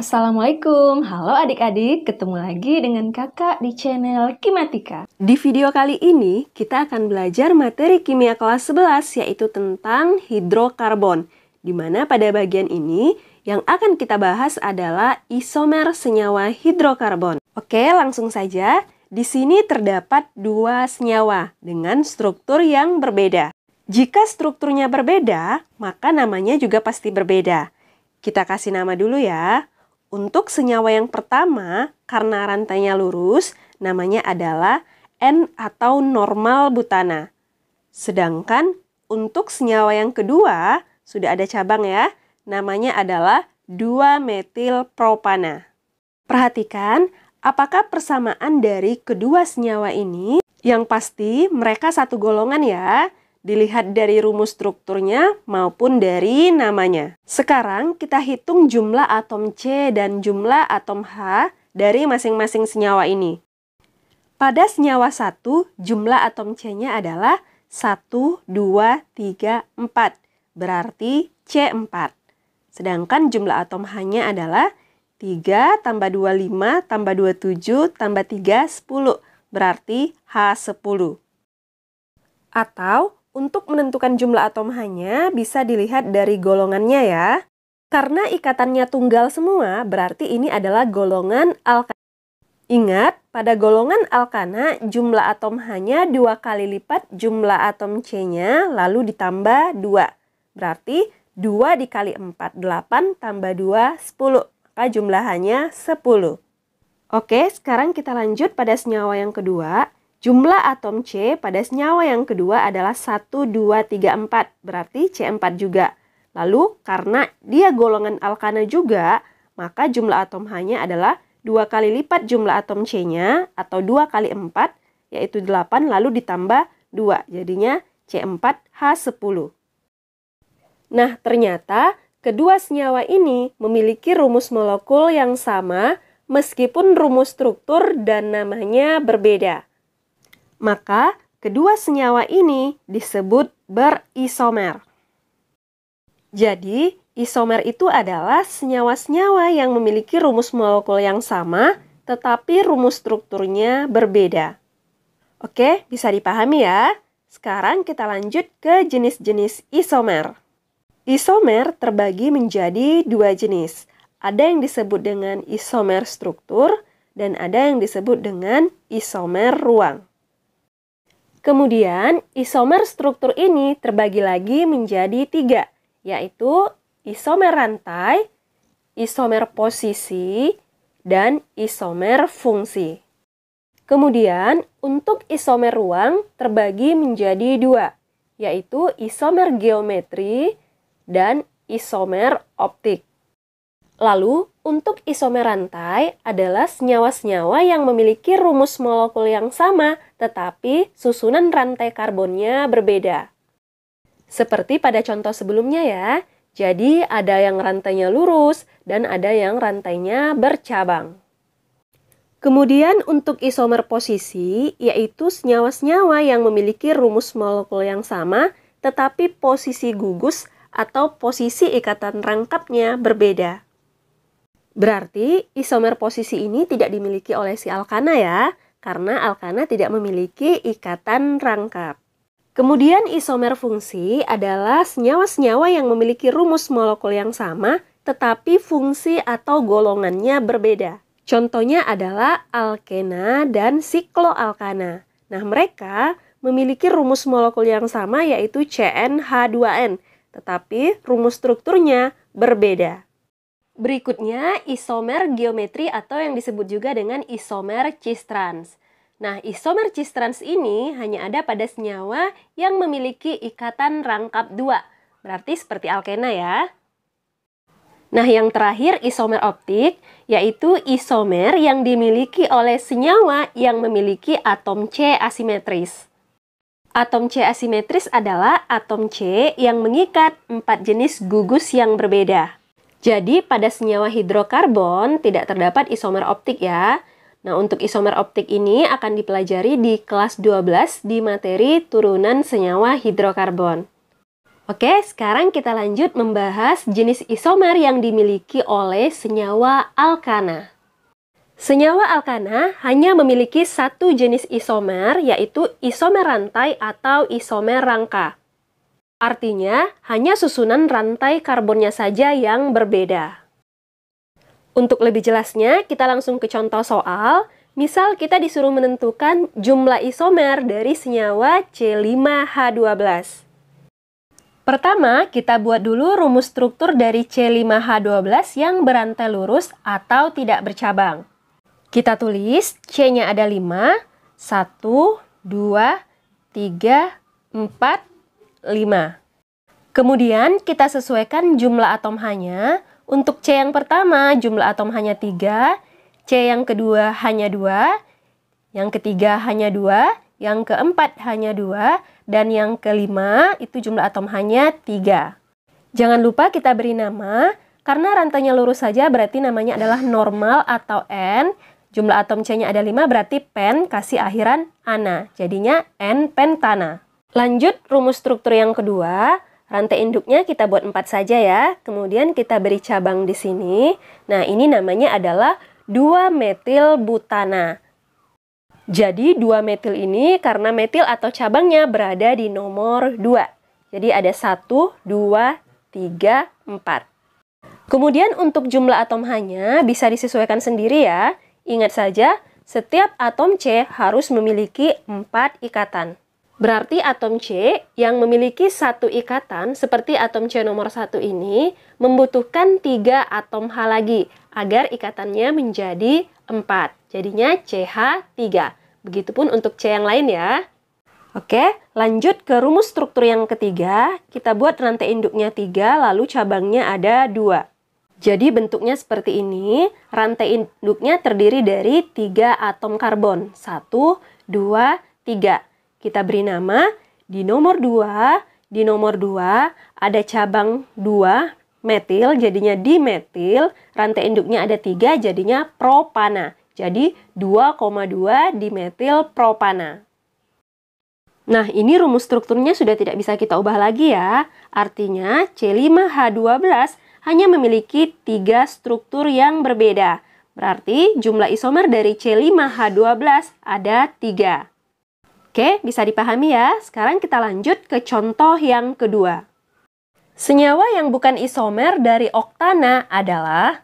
Assalamualaikum, halo adik-adik, ketemu lagi dengan kakak di channel Kimatika. Di video kali ini, kita akan belajar materi kimia kelas 11, yaitu tentang hidrokarbon, Dimana pada bagian ini yang akan kita bahas adalah isomer senyawa hidrokarbon. Oke, langsung saja. Di sini terdapat dua senyawa dengan struktur yang berbeda. Jika strukturnya berbeda, maka namanya juga pasti berbeda. Kita kasih nama dulu ya. Untuk senyawa yang pertama, karena rantainya lurus, namanya adalah N atau normal butana. Sedangkan untuk senyawa yang kedua, sudah ada cabang ya, namanya adalah 2-metil propana. Perhatikan, apakah persamaan dari kedua senyawa ini? Yang pasti mereka satu golongan ya, dilihat dari rumus strukturnya maupun dari namanya. Sekarang kita hitung jumlah atom C dan jumlah atom H dari masing-masing senyawa ini. Pada senyawa 1, jumlah atom C-nya adalah 1, 2, 3, 4, berarti C4. Sedangkan jumlah atom H-nya adalah 3 tambah 2, 5, tambah 2, 7, tambah 3, 10, berarti H10. Atau untuk menentukan jumlah atom hanya bisa dilihat dari golongannya ya. Karena ikatannya tunggal semua, berarti ini adalah golongan alkana. Ingat, pada golongan alkana jumlah atom hanya dua kali lipat jumlah atom C-nya lalu ditambah 2. Berarti 2 dikali 4, 8 tambah 2, 10. Maka jumlah hanya 10. Oke, sekarang kita lanjut pada senyawa yang kedua. Jumlah atom C pada senyawa yang kedua adalah 1, 2, 3, 4, berarti C4 juga. Lalu karena dia golongan alkana juga, maka jumlah atom H-nya adalah dua kali lipat jumlah atom C-nya atau 2 kali 4 yaitu 8 lalu ditambah 2 jadinya C4H10. Nah, ternyata kedua senyawa ini memiliki rumus molekul yang sama meskipun rumus struktur dan namanya berbeda maka kedua senyawa ini disebut berisomer. Jadi, isomer itu adalah senyawa-senyawa yang memiliki rumus molekul yang sama, tetapi rumus strukturnya berbeda. Oke, bisa dipahami ya? Sekarang kita lanjut ke jenis-jenis isomer. Isomer terbagi menjadi dua jenis. Ada yang disebut dengan isomer struktur dan ada yang disebut dengan isomer ruang. Kemudian, isomer struktur ini terbagi lagi menjadi tiga, yaitu isomer rantai, isomer posisi, dan isomer fungsi. Kemudian, untuk isomer ruang terbagi menjadi dua, yaitu isomer geometri dan isomer optik. Lalu, untuk isomer rantai adalah senyawa-senyawa yang memiliki rumus molekul yang sama, tetapi susunan rantai karbonnya berbeda. Seperti pada contoh sebelumnya ya, jadi ada yang rantainya lurus dan ada yang rantainya bercabang. Kemudian untuk isomer posisi, yaitu senyawa-senyawa yang memiliki rumus molekul yang sama, tetapi posisi gugus atau posisi ikatan rangkapnya berbeda. Berarti isomer posisi ini tidak dimiliki oleh si alkana ya, karena alkana tidak memiliki ikatan rangkap. Kemudian isomer fungsi adalah senyawa-senyawa yang memiliki rumus molekul yang sama tetapi fungsi atau golongannya berbeda. Contohnya adalah alkena dan sikloalkana. Nah, mereka memiliki rumus molekul yang sama yaitu CnH2n, tetapi rumus strukturnya berbeda. Berikutnya isomer geometri atau yang disebut juga dengan isomer Cis-Trans. Nah, isomer Cis-Trans ini hanya ada pada senyawa yang memiliki ikatan rangkap dua, berarti seperti alkena ya. Nah, yang terakhir isomer optik yaitu isomer yang dimiliki oleh senyawa yang memiliki atom C asimetris. Atom C asimetris adalah atom C yang mengikat empat jenis gugus yang berbeda. Jadi pada senyawa hidrokarbon tidak terdapat isomer optik ya. Nah, untuk isomer optik ini akan dipelajari di kelas 12 di materi turunan senyawa hidrokarbon. Oke, sekarang kita lanjut membahas jenis isomer yang dimiliki oleh senyawa alkana. Senyawa alkana hanya memiliki satu jenis isomer, yaitu isomer rantai atau isomer rangka. Artinya, hanya susunan rantai karbonnya saja yang berbeda. Untuk lebih jelasnya, kita langsung ke contoh soal. Misal kita disuruh menentukan jumlah isomer dari senyawa C5H12. Pertama, kita buat dulu rumus struktur dari C5H12 yang berantai lurus atau tidak bercabang. Kita tulis C-nya ada 5, 1, 2, 3, 4, 5. Kemudian kita sesuaikan jumlah atom hanya. Untuk C yang pertama jumlah atom hanya 3, C yang kedua hanya 2, yang ketiga hanya 2, yang keempat hanya 2, dan yang kelima itu jumlah atom hanya 3. Jangan lupa kita beri nama, karena rantainya lurus saja berarti namanya adalah normal atau N. Jumlah atom C-nya ada 5 berarti pen kasih akhiran ana. Jadinya N pentana. Lanjut rumus struktur yang kedua, rantai induknya kita buat empat saja ya. Kemudian kita beri cabang di sini. Nah, ini namanya adalah 2 metil butana. Jadi 2 metil ini karena metil atau cabangnya berada di nomor 2. Jadi ada 1, 2, 3, 4. Kemudian untuk jumlah atom hanya bisa disesuaikan sendiri ya. Ingat saja, setiap atom C harus memiliki 4 ikatan. Berarti atom C yang memiliki satu ikatan seperti atom C nomor satu ini membutuhkan tiga atom H lagi agar ikatannya menjadi empat. Jadinya CH3. Begitupun untuk C yang lain ya. Oke, lanjut ke rumus struktur yang ketiga. Kita buat rantai induknya tiga, lalu cabangnya ada dua. Jadi bentuknya seperti ini. Rantai induknya terdiri dari tiga atom karbon. Satu, dua, tiga kita beri nama di nomor 2, di nomor 2 ada cabang 2 metil jadinya dimetil, rantai induknya ada 3 jadinya propana. Jadi 2,2 dimetil propana. Nah, ini rumus strukturnya sudah tidak bisa kita ubah lagi ya. Artinya C5H12 hanya memiliki tiga struktur yang berbeda. Berarti jumlah isomer dari C5H12 ada tiga. Oke, bisa dipahami ya. Sekarang kita lanjut ke contoh yang kedua. Senyawa yang bukan isomer dari oktana adalah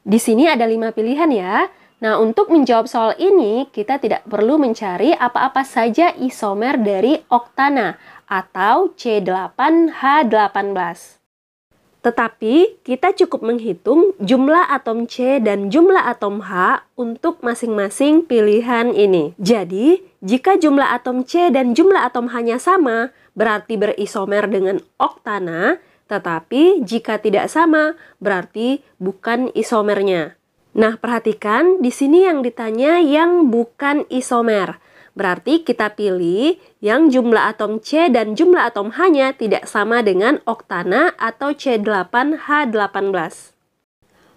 Di sini ada lima pilihan ya. Nah, untuk menjawab soal ini, kita tidak perlu mencari apa-apa saja isomer dari oktana atau C8H18. Tetapi kita cukup menghitung jumlah atom C dan jumlah atom H untuk masing-masing pilihan ini. Jadi, jika jumlah atom C dan jumlah atom H-nya sama, berarti berisomer dengan oktana, tetapi jika tidak sama, berarti bukan isomernya. Nah, perhatikan di sini yang ditanya yang bukan isomer. Berarti kita pilih yang jumlah atom C dan jumlah atom H-nya tidak sama dengan oktana atau C8H18.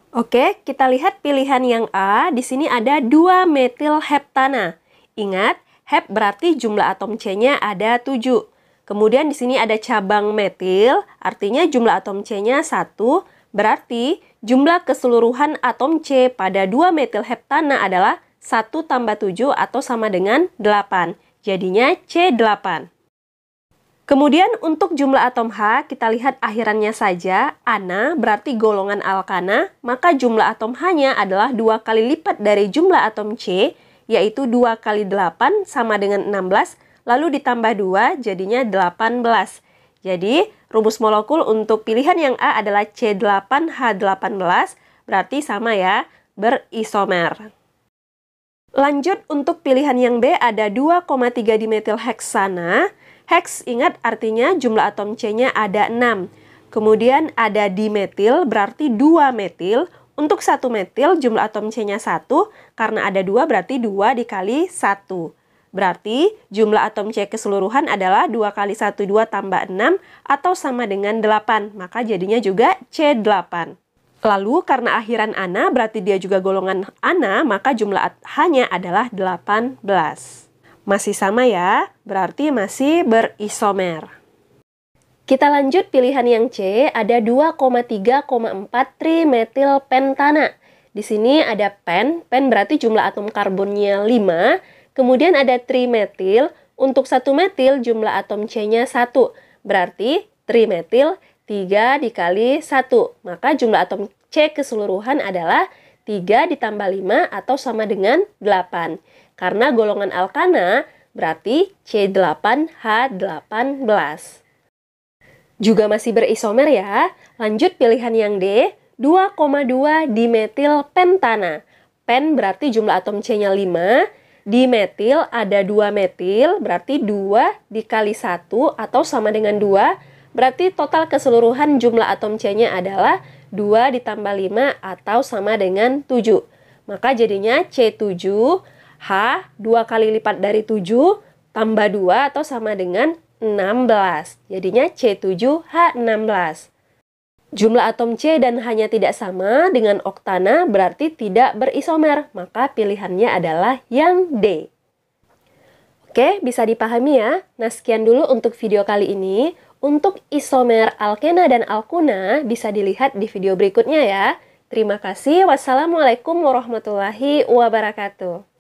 Oke, kita lihat pilihan yang A. Di sini ada 2 metil heptana. Ingat, hep berarti jumlah atom C-nya ada 7. Kemudian di sini ada cabang metil, artinya jumlah atom C-nya 1, berarti jumlah keseluruhan atom C pada 2 metil heptana adalah 1 tambah 7 atau sama dengan 8. Jadinya C8. Kemudian untuk jumlah atom H, kita lihat akhirannya saja. Ana berarti golongan alkana, maka jumlah atom H-nya adalah dua kali lipat dari jumlah atom C, yaitu 2 kali 8 sama dengan 16, lalu ditambah 2 jadinya 18. Jadi, rumus molekul untuk pilihan yang A adalah C8H18, berarti sama ya, berisomer. Lanjut untuk pilihan yang B ada 2,3 dimetil heksana. Hex ingat artinya jumlah atom C-nya ada 6. Kemudian ada dimetil berarti 2 metil. Untuk 1 metil jumlah atom C-nya 1 karena ada 2 berarti 2 dikali 1. Berarti jumlah atom C keseluruhan adalah 2 kali 1, 2 tambah 6 atau sama dengan 8. Maka jadinya juga C8. Lalu karena akhiran ana berarti dia juga golongan ana, maka jumlah hanya adalah 18. Masih sama ya, berarti masih berisomer. Kita lanjut pilihan yang C, ada 2,3,4 trimetil pentana. Di sini ada pen, pen berarti jumlah atom karbonnya 5, kemudian ada trimetil, untuk satu metil jumlah atom C-nya 1, berarti trimetil 3 dikali 1. Maka jumlah atom C keseluruhan adalah 3 ditambah 5 atau sama dengan 8. Karena golongan alkana berarti C8H18. Juga masih berisomer ya. Lanjut pilihan yang D, 2,2 dimetil pentana. Pen berarti jumlah atom C-nya 5, dimetil ada 2 metil berarti 2 dikali 1 atau sama dengan 2 Berarti total keseluruhan jumlah atom C-nya adalah 2 ditambah 5 atau sama dengan 7. Maka jadinya C7 H 2 kali lipat dari 7 tambah 2 atau sama dengan 16. Jadinya C7H16. Jumlah atom C dan hanya tidak sama dengan oktana berarti tidak berisomer, maka pilihannya adalah yang D. Oke, bisa dipahami ya? Nah, sekian dulu untuk video kali ini. Untuk isomer alkena dan alkuna bisa dilihat di video berikutnya ya. Terima kasih. Wassalamualaikum warahmatullahi wabarakatuh.